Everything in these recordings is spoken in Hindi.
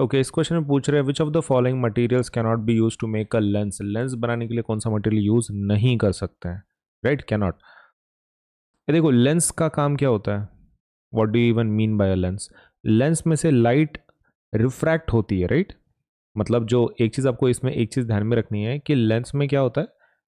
ओके इस क्वेश्चन में पूछ रहे हैं which of the following materials can not be use to make a lens lens बनाने के लिए कौन सा मटेरियल यूज नहीं कर सकते हैं राइट कैन नॉट देखो लेंस का काम क्या होता है what do even mean by a lens lens में से लाइट रिफ्रैक्ट होती है राइट right? मतलब जो एक चीज़ आपको इसमें एक चीज़ ध्यान में रखनी है कि लेंस में क्या होता है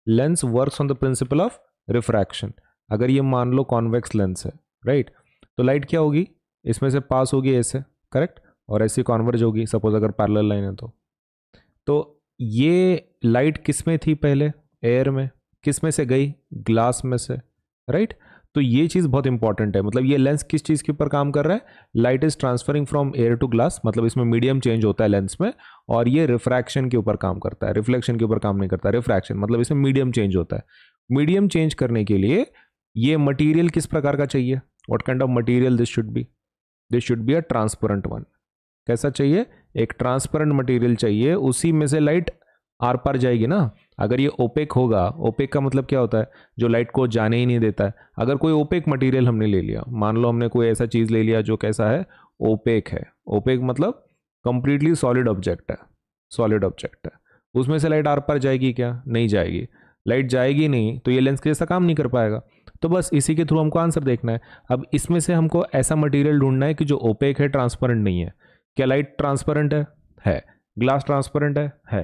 lens work on the principle of refraction अगर ये मान लो कॉन्वेक्स लेंस है राइट right? तो लाइट क्या होगी इसमें से पास होगी ऐसे करेक्ट और ऐसी कॉन्वर्ज होगी सपोज अगर पैरल लाइन है तो तो ये लाइट किस में थी पहले एयर में किस में से गई ग्लास में से राइट right? तो ये चीज़ बहुत इंपॉर्टेंट है मतलब ये लेंस किस चीज़ के ऊपर काम कर रहा है light is transferring from air to glass मतलब इसमें मीडियम चेंज होता है लेंस में और ये रिफ्रैक्शन के ऊपर काम करता है रिफ्लेक्शन के ऊपर काम नहीं करता रिफ्रैक्शन मतलब इसमें मीडियम चेंज होता है मीडियम चेंज करने के लिए ये मटीरियल किस प्रकार का चाहिए what kind of material this should be this should be a transparent one कैसा चाहिए एक ट्रांसपेरेंट मटेरियल चाहिए उसी में से लाइट आर पार जाएगी ना अगर ये ओपेक होगा ओपेक का मतलब क्या होता है जो लाइट को जाने ही नहीं देता है अगर कोई ओपेक मटेरियल हमने ले लिया मान लो हमने कोई ऐसा चीज़ ले लिया जो कैसा है ओपेक है ओपेक मतलब कंप्लीटली सॉलिड ऑब्जेक्ट है सॉलिड ऑब्जेक्ट है उसमें से लाइट आर पार जाएगी क्या नहीं जाएगी लाइट जाएगी नहीं तो ये लेंस कैसा काम नहीं कर पाएगा तो बस इसी के थ्रू हमको आंसर देखना है अब इसमें से हमको ऐसा मटेरियल ढूंढना है कि जो ओपेक है ट्रांसपेरेंट नहीं है क्या लाइट ट्रांसपेरेंट है है ग्लास ट्रांसपेरेंट है है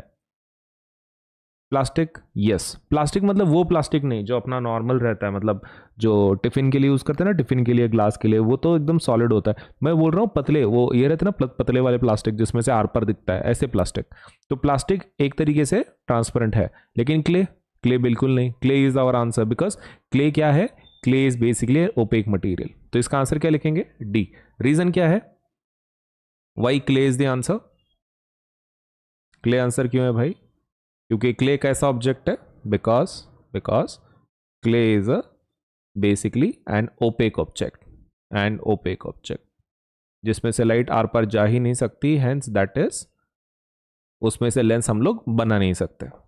प्लास्टिक यस प्लास्टिक मतलब वो प्लास्टिक नहीं जो अपना नॉर्मल रहता है मतलब जो टिफिन के लिए यूज़ करते हैं ना टिफिन के लिए ग्लास के लिए वो तो एकदम सॉलिड होता है मैं बोल रहा हूँ पतले वो ये रहते ना पतले वाले प्लास्टिक जिसमें से आर पर दिखता है ऐसे प्लास्टिक तो प्लास्टिक एक तरीके से ट्रांसपेरेंट है लेकिन क्ले क्ले बिल्कुल नहीं clay is our answer because clay क्या है clay is basically opaque material तो इसका आंसर क्या लिखेंगे डी रीज़न क्या है why clay is the answer clay answer क्यों है भाई क्योंकि क्ले कैसा ऑब्जेक्ट है because because clay is a basically an opaque object and opaque object जिसमें से लाइट आर पर जा ही नहीं सकती हैंस दैट इज उसमें से लेंस हम लोग बना नहीं सकते